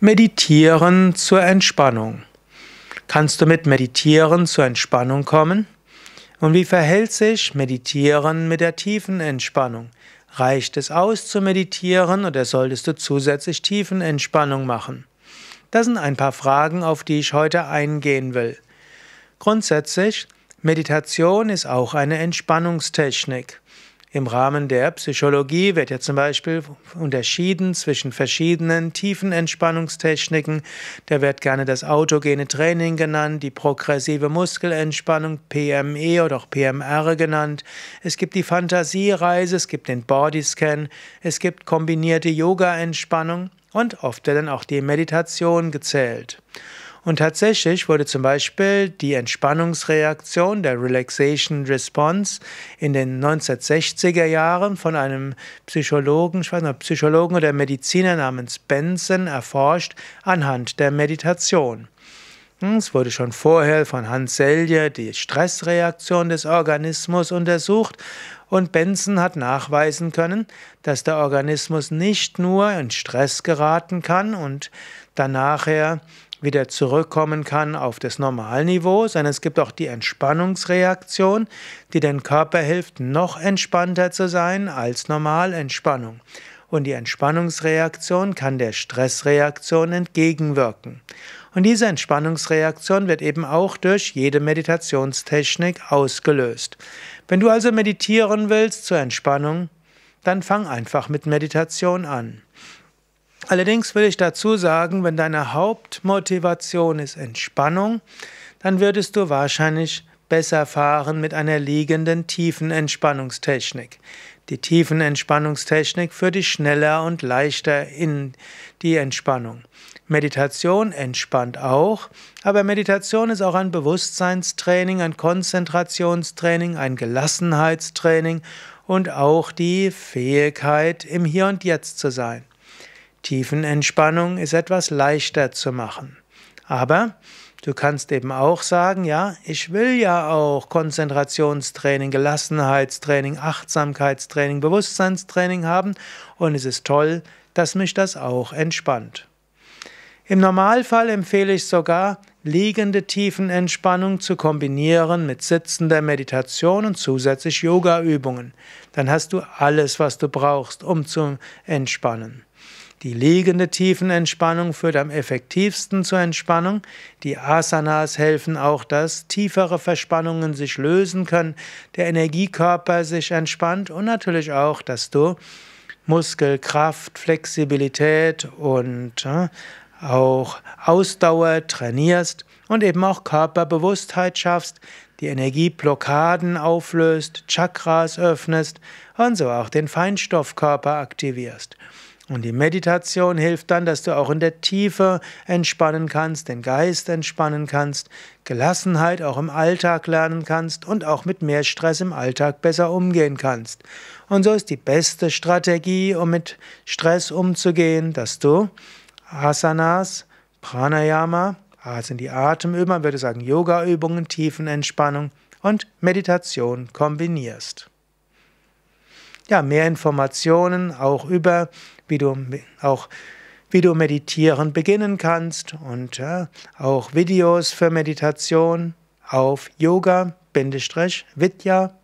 Meditieren zur Entspannung. Kannst du mit Meditieren zur Entspannung kommen? Und wie verhält sich Meditieren mit der tiefen Entspannung? Reicht es aus zu meditieren oder solltest du zusätzlich tiefen Entspannung machen? Das sind ein paar Fragen, auf die ich heute eingehen will. Grundsätzlich, Meditation ist auch eine Entspannungstechnik. Im Rahmen der Psychologie wird ja zum Beispiel unterschieden zwischen verschiedenen tiefen Entspannungstechniken. Da wird gerne das autogene Training genannt, die progressive Muskelentspannung, PME oder auch PMR genannt. Es gibt die Fantasiereise, es gibt den Bodyscan, es gibt kombinierte Yoga-Entspannung und oft wird dann auch die Meditation gezählt. Und tatsächlich wurde zum Beispiel die Entspannungsreaktion, der Relaxation Response, in den 1960er Jahren von einem Psychologen, ich weiß nicht, Psychologen oder Mediziner namens Benson erforscht anhand der Meditation. Hm, es wurde schon vorher von Hans Selye die Stressreaktion des Organismus untersucht und Benson hat nachweisen können, dass der Organismus nicht nur in Stress geraten kann und danach wieder zurückkommen kann auf das Normalniveau, sondern es gibt auch die Entspannungsreaktion, die dem Körper hilft, noch entspannter zu sein als Normalentspannung. Und die Entspannungsreaktion kann der Stressreaktion entgegenwirken. Und diese Entspannungsreaktion wird eben auch durch jede Meditationstechnik ausgelöst. Wenn du also meditieren willst zur Entspannung, dann fang einfach mit Meditation an. Allerdings will ich dazu sagen, wenn deine Hauptmotivation ist Entspannung, dann würdest du wahrscheinlich besser fahren mit einer liegenden tiefen Entspannungstechnik. Die tiefen Entspannungstechnik führt dich schneller und leichter in die Entspannung. Meditation entspannt auch, aber Meditation ist auch ein Bewusstseinstraining, ein Konzentrationstraining, ein Gelassenheitstraining und auch die Fähigkeit, im Hier und Jetzt zu sein. Tiefenentspannung ist etwas leichter zu machen. Aber du kannst eben auch sagen, ja, ich will ja auch Konzentrationstraining, Gelassenheitstraining, Achtsamkeitstraining, Bewusstseinstraining haben und es ist toll, dass mich das auch entspannt. Im Normalfall empfehle ich sogar, liegende Tiefenentspannung zu kombinieren mit sitzender Meditation und zusätzlich Yogaübungen. Dann hast du alles, was du brauchst, um zu entspannen. Die liegende Tiefenentspannung führt am effektivsten zur Entspannung. Die Asanas helfen auch, dass tiefere Verspannungen sich lösen können, der Energiekörper sich entspannt und natürlich auch, dass du Muskelkraft, Flexibilität und äh, auch Ausdauer trainierst und eben auch Körperbewusstheit schaffst, die Energieblockaden auflöst, Chakras öffnest und so auch den Feinstoffkörper aktivierst. Und die Meditation hilft dann, dass du auch in der Tiefe entspannen kannst, den Geist entspannen kannst, Gelassenheit auch im Alltag lernen kannst und auch mit mehr Stress im Alltag besser umgehen kannst. Und so ist die beste Strategie, um mit Stress umzugehen, dass du Asanas, Pranayama, also sind die Atemübungen, man würde sagen Yogaübungen, Tiefenentspannung und Meditation kombinierst ja, mehr Informationen auch über, wie du auch wie du meditieren beginnen kannst und ja, auch Videos für Meditation auf yoga-vidya.de.